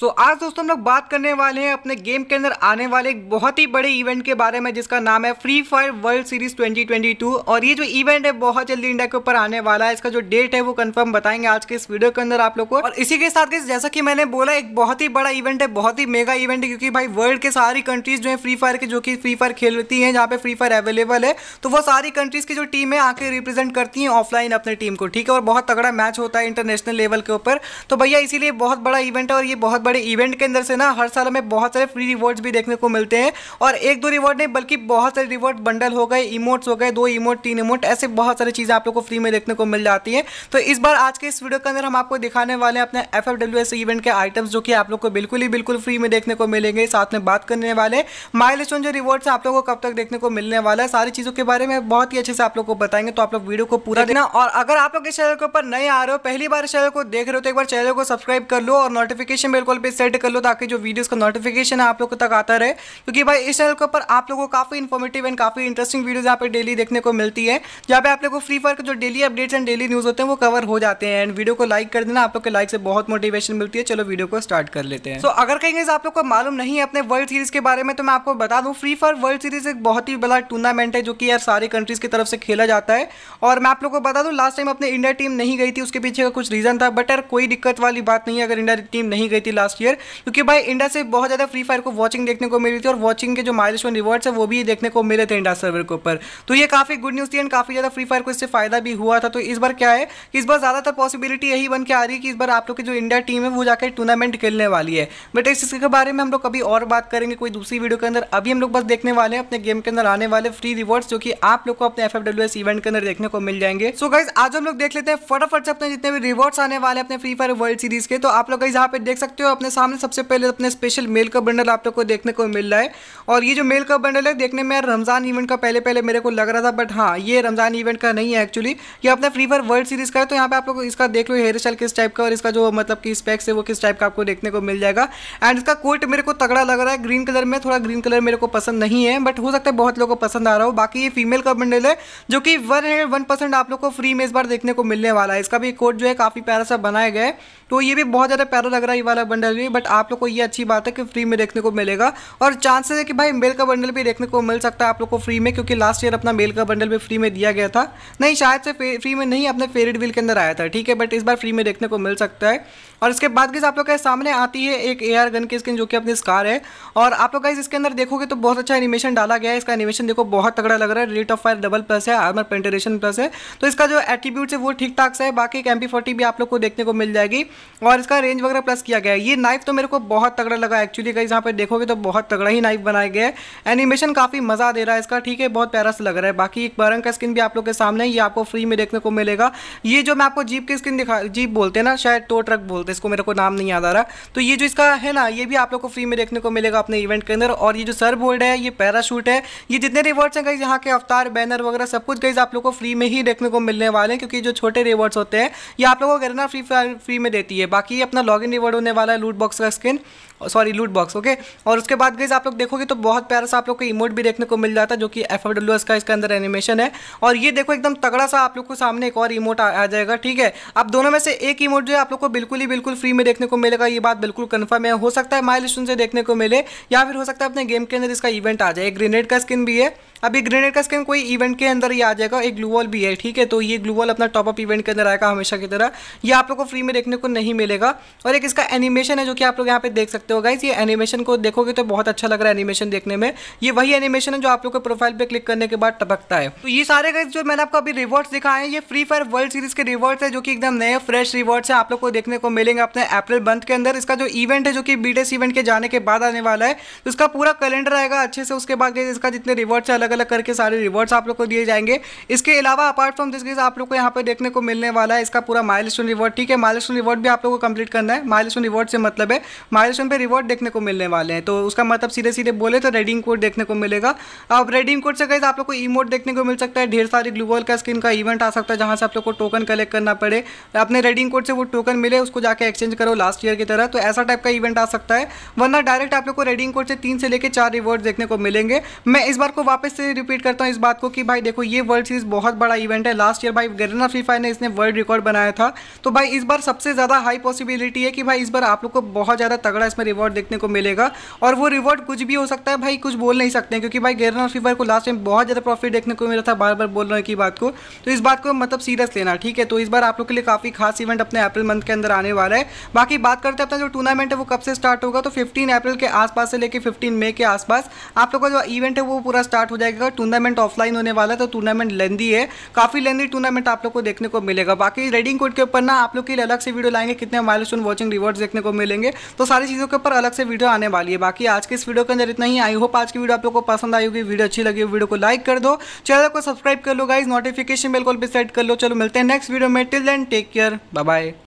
सो so, आज दोस्तों हम लोग बात करने वाले हैं अपने गेम के अंदर आने वाले एक बहुत ही बड़े इवेंट के बारे में जिसका नाम है फ्री फायर वर्ल्ड सीरीज 2022 और ये जो इवेंट है बहुत जल्दी इंडिया के ऊपर आने वाला है इसका जो डेट है वो कंफर्म बताएंगे आज के इस वीडियो के अंदर आप लोग को और इसी के साथ जैसा कि मैंने बोला एक बहुत ही बड़ा इवेंट है बहुत ही मेगा इवेंट है क्योंकि भाई वर्ल्ड के सारी कंट्रीज जो है फ्री फायर की जो कि फ्री फायर खेलती है जहाँ पे फ्री फायर अवेलेबल है तो वो सारी कंट्रीज की जो टीम है आके रिप्रेजेंट करती है ऑफलाइन अपनी टीम को ठीक है और बहुत तगड़ा मैच होता है इंटरनेशनल लेवल के ऊपर तो भैया इसीलिए बहुत बड़ा इवेंट है और ये बहुत बड़े इवेंट के अंदर से ना हर साल हमें बहुत सारे फ्री रिवॉर्ड्स भी देखने को मिलते हैं और एक दो रिवॉर्ड नहीं बल्कि बहुत सारे रिवॉर्ड बंडल हो गए इमोट्स हो गए दो इमोट तीन इमोट ऐसे बहुत सारी चीज़ें आप लोग को फ्री में देखने को मिल जाती हैं तो इस बार आज के इस वीडियो के अंदर हम आपको दिखाने वाले हैं अपने एफ इवेंट के आइटम्स जो कि आप लोग को बिल्कुल ही बिल्कुल फ्री में देखने को मिलेंगे साथ में बात करने वाले माइल जो रिवॉर्ड्स आप लोग को कब तक देखने को मिलने वाला है सारी चीज़ों के बारे में बहुत ही अच्छे से आप लोग को बताएंगे तो आप लोग वीडियो को पूरा देखना और अगर आप लोग इस चैनल के ऊपर नए आ रहे हो पहली बार चैनल को देख रहे हो तो एक बार चैनल को सब्सक्राइब कर लो और नोटिफिकेशन बिल्कुल ऑल पे सेट कर लो ताकि जो वीडियोस का नोटिफिकेशन है आप लोगों तक आता रहे क्योंकि भाई इस चैनल के ऊपर आप लोगों को काफ़ी इन्फॉर्मेटिव एंड काफ़ी इंटरेस्टिंग वीडियोज़ यहाँ पे डेली देखने को मिलती है जहाँ पे आप लोगों को फ्री फायर के जो daily updates and daily news होते हैं वो कवर हो जाते हैं एंड वीडियो को लाइक कर देना आप लोग के लाइक से बहुत मोटिवेशन मिलती है चलो वीडियो को स्टार्ट कर लेते हैं तो अगर कहीं आप लोग को मालूम नहीं है अपने वर्ल्ड सीरीज़ के बारे में तो मैं आपको बता दूँ फ्री फायर वर्ल्ड सीरीज़ एक बहुत ही बड़ा टूर्नामेंट है जो कि यार सारी कंट्रीज़ की तरफ से खेला जाता है और मैं आप लोग को बता दूँ लास्ट टाइम अपने इंडिया टीम नहीं गई थी उसके पीछे का कुछ रीज़न था बट यार कोई दिक्कत वाली बात नहीं है अगर इंडिया टीम नहीं गई थी लास्ट ईयर क्योंकि भाई इंडिया से बहुत ज़्यादा फ्री फायर को वॉचिंग देखने को मिली थी और वॉचिंग के जो माइल स्टोन रिवॉर्ड है वो भी देखने को मिले थे इंडिया सर्वर के ऊपर तो ये काफ़ी गुड न्यूज़ थी एंड काफ़ी ज़्यादा फ्री फायर को इससे फायदा भी हुआ था तो इस बार क्या है कि इस बार ज़्यादातर पॉसिबिलिटी यही बन के आ रही है कि इस बार आप लोग की जो इंडिया टीम है वो जाकर टूर्नामेंट खेलने वाली है बट इस चीज़ बारे में हम लोग कभी और बात करेंगे कोई दूसरी वीडियो के अंदर अभी हम लोग बस देखने वाले हैं अपने गेम के अंदर आने वाले फ्री रिवॉर्ड्स जो कि आप लोग को अपने एफ इवेंट के अंदर देखने को मिल जाएंगे सो so गाइज आज हम लोग देख लेते हैं फटाफट से अपने जितने भी रिवॉर्ड्स आने वाले अपने फ्री फायर वर्ल्ड सीरीज के तो आप लोग यहाँ पे देख सकते हो अपने सामने सबसे पहले अपने स्पेशल मेल का बंडल आप लोग को देखने को मिल रहा है और ये जो मेल का बंडल है देखने में रमज़ान इवेंट का पहले पहले मेरे को लग रहा था बट हाँ ये रमज़ान इवेंट का नहीं है एक्चुअली ये अपना फ्री फायर वर्ल्ड सीरीज़ का है तो यहाँ पे आप लोग इसका देख लो हेयर स्टाइल किस टाइप का और इसका जो मतलब कि स्पेक्स है वो किस टाइप का आपको देखने को मिल जाएगा एंड इसका कोट मेरे को तगड़ा लग रहा है ग्रीन कलर में थोड़ा ग्रीन कलर मेरे को पसंद नहीं है बट हो सकता है बहुत लोग को पसंद आ रहा हो बाकी ये फीमेल का बंडल है जो कि वन हंड्रेड वन परसेंट आप लोग को फ्री में इस बार देखने को मिलने वाला है इसका भी कोट जो है काफ़ी प्यारा सा बनाया गया है तो ये भी बहुत ज़्यादा प्यारा लग रहा है ये वाला बंडल बंडल भी बट आप लोग को ये अच्छी बात है कि फ्री में देखने को मिलेगा और चांसेस है कि भाई मेल का बंडल भी देखने को मिल सकता है आप लोग को फ्री में क्योंकि लास्ट ईयर अपना मेल का बंडल भी फ्री में दिया गया था नहीं शायद से फ्री में नहीं अपने फेवरेट व्हील के अंदर आया था ठीक है बट इस बार फ्री में देखने को मिल सकता है और इसके बाद किस आप लोग के सामने आती है एक ए आर गन की स्किन जो कि अपनी स्कार है और आप लोग गाइज इसके अंदर देखोगे तो बहुत अच्छा एनिमेशन डाला गया है इसका एनिमेशन देखो बहुत तगड़ा लग रहा है rate of fire double plus है आर्मर पेंटरेशन प्लस है तो इसका जो एट्रीब्यूट्स है वो ठीक ठाक सा है बाकी एक एम भी आप लोग को देखने को मिल जाएगी और इसका रेंज वगैरह प्लस किया गया है ये नाइफ तो मेरे को बहुत तगड़ा लगा एक्चुअली कहीं जहाँ पे देखोगे तो बहुत तगड़ा ही नाइफ बनाया गया है एनिमेशन काफ़ी मज़ा दे रहा है इसका ठीक है बहुत प्यारा सा लग रहा है बाकी एक बारंग का स्किन भी आप लोग के सामने ये आपको फ्री में देखने को मिलेगा ये जो मैं आपको जीप की स्किन दिखा जीप बोलते हैं ना शायद टो ट्रक बोलते हैं इसको मेरे को नाम नहीं याद आ रहा तो ये जो इसका है ना ये भी आप लोग को फ्री में देखने को मिलेगा अपने इवेंट के अंदर और ये जो सर बोल्ड है ये पैराशूट है ये जितने रिवॉर्ड्स हैं कहीं यहाँ के अवतार बैनर वगैरह सब कुछ गईज आप लोग को फ्री में ही देखने को मिलने वाले हैं क्योंकि जो छोटे रिवॉर्ड्स होते हैं ये आप लोगों को करना फ्री फ्री में देती है बाकी अपना लॉग इन रिवॉर्ड होने वाला है लूट बॉक्स का skin sorry loot box okay और उसके बाद गई आप लोग देखोगे तो बहुत प्यारा सा आप लोग को इमोट भी देखने को मिल जाता है जो कि एफ का इसके अंदर एनिमेशन है और ये देखो एकदम तगड़ा सा आप लोग को सामने एक और इमोट आ, आ जाएगा ठीक है आप दोनों में से एक इमोट जो है आप लोग को बिल्कुल ही बिल्कुल फ्री में देखने को मिलेगा ये बात बिल्कुल कन्फर्म है हो सकता है माइल से देखने को मिले या फिर हो सकता है अपने गेम के अंदर इसका इवेंट आ जाए ग्रेनेड का स्किन भी है अभी ग्रेनेड का स्किन कोई इवेंट के अंदर ही आ जाएगा एक ग्लूवॉल भी है ठीक है तो ये ग्लूवॉल अपना टॉपअप इवेंट के अंदर आएगा हमेशा की तरह ये आप लोग को फ्री में देखने को नहीं मिलेगा और एक इसका एनिमेशन एनिमेशन है जो कि आप लोग यहाँ पे देख सकते हो गाइज ये एनिमेशन को देखोगे तो बहुत अच्छा लग रहा है एनिमेशन देखने में ये वही एनिमेशन है जो आप लोग के प्रोफाइल पे क्लिक करने के बाद टपकता है तो ये सारे गाइज जो मैंने आपको अभी रिवॉर्ड्स दिखाए हैं ये फ्री फायर वर्ल्ड सीरीज के रिवॉर्ड्स है जो कि एकदम नए फ्रेश रिवॉर्ड्स है आप लोग को देखने को मिलेंगे अपने अप्रैल मंथ के अंदर इसका जो इवेंट है जो कि बीडेस इवेंट के जाने के बाद आने वाला है तो इसका पूरा कैलेंडर आएगा अच्छे से उसके बाद इसका जितने रिवॉर्ड्स है अलग अलग करके सारे रिवॉर्ड्स आप लोग को दिए जाएंगे इसके अलावा अपार्ट फ्रॉम दिस आप लोग को यहाँ पे देखने को मिलने वाला है इसका पूरा माइलस्टोन रिवॉर्ड ठीक है माइलस्टोन रिवॉर्ड भी आप लोग को कंप्लीट करना है माइलस्टोन रिवॉर्ड से मतलब है माइलस्टोन पे रिवॉर्ड देखने को मिलने वाले हैं तो उसका मतलब सीधे सीधे बोले तो रेडिंग कोड देखने को मिलेगा अब रेडिंग कोड से कहीं आप लोग को इमोट देखने को मिल सकता है ढेर सारी ग्लूबल का स्किन का इवेंट आ सकता है जहाँ से आप लोग को टोकन कलेक्ट करना पड़े अपने रेडिंग कोड से वो टोकन मिले उसको जाकर एक्सचेंज करो लास्ट ईयर की तरह तो ऐसा टाइप का इवेंट आ सकता है वरना डायरेक्ट आप लोग को रेडिंग कोड से तीन से लेकर चार रिवॉर्ड देखने को मिलेंगे मैं इस बार को वापस से रिपीट करता हूँ इस बात को कि भाई देखो ये वर्ल्ड सीरीज बहुत बड़ा इवेंट है लास्ट ईयर भाई गरना फ्री फायर ने इसने वर्ल्ड रिकॉर्ड बनाया था तो भाई इस बार सबसे ज़्यादा हाई पॉसिबिलिटी है कि भाई इस बार आप लोग को बहुत ज़्यादा तगड़ा इसमें रिवॉर्ड देखने को मिलेगा और वो रिवॉर्ड कुछ भी हो सकता है भाई कुछ बोल नहीं सकते क्योंकि भाई गेरना फीवर को लास्ट टाइम बहुत ज़्यादा प्रॉफिट देखने को मिला था बार बार बोल रहे हूँ की बात को तो इस बात को मतलब सीरियस लेना ठीक है तो इस बार आप लोग के लिए काफ़ी खास इवेंट अपने अप्रैल मंथ के अंदर आने वाला है बाकी बात करते हैं अपना जो टूर्नामेंट है वो कब से स्टार्ट होगा तो फिफ्टीन अप्रैल के आसपास से लेकर फिफ्टीन मे के आसपास आप लोग का जो इवेंट है वो पूरा स्टार्ट हो जाएगा टूर्नामेंट ऑफलाइन होने वाला है तो टूर्नामेंट लेंदी है काफ़ी लेंदी टूर्नामेंट आप लोग को देखने को मिलेगा बाकी रेडिंग कोड के ऊपर ना आप लोग के लिए अलग से वीडियो लाएंगे कितने माइल वॉचिंग रिवॉर्ड्स देखने को मिलेंगे तो सारी चीज़ों के ऊपर अलग से वीडियो आने वाली है बाकी आज के इस वीडियो के अंदर इतना ही आई होप आज की वीडियो आप लोगों को पसंद आई होगी वीडियो अच्छी लगी वीडियो को लाइक कर दो चैनल को सब्सक्राइब कर लो गाइज नोटिफिकेशन बिल्कुल भी सेट कर लो चलो मिलते हैं नेक्स्ट वीडियो में till then take care bye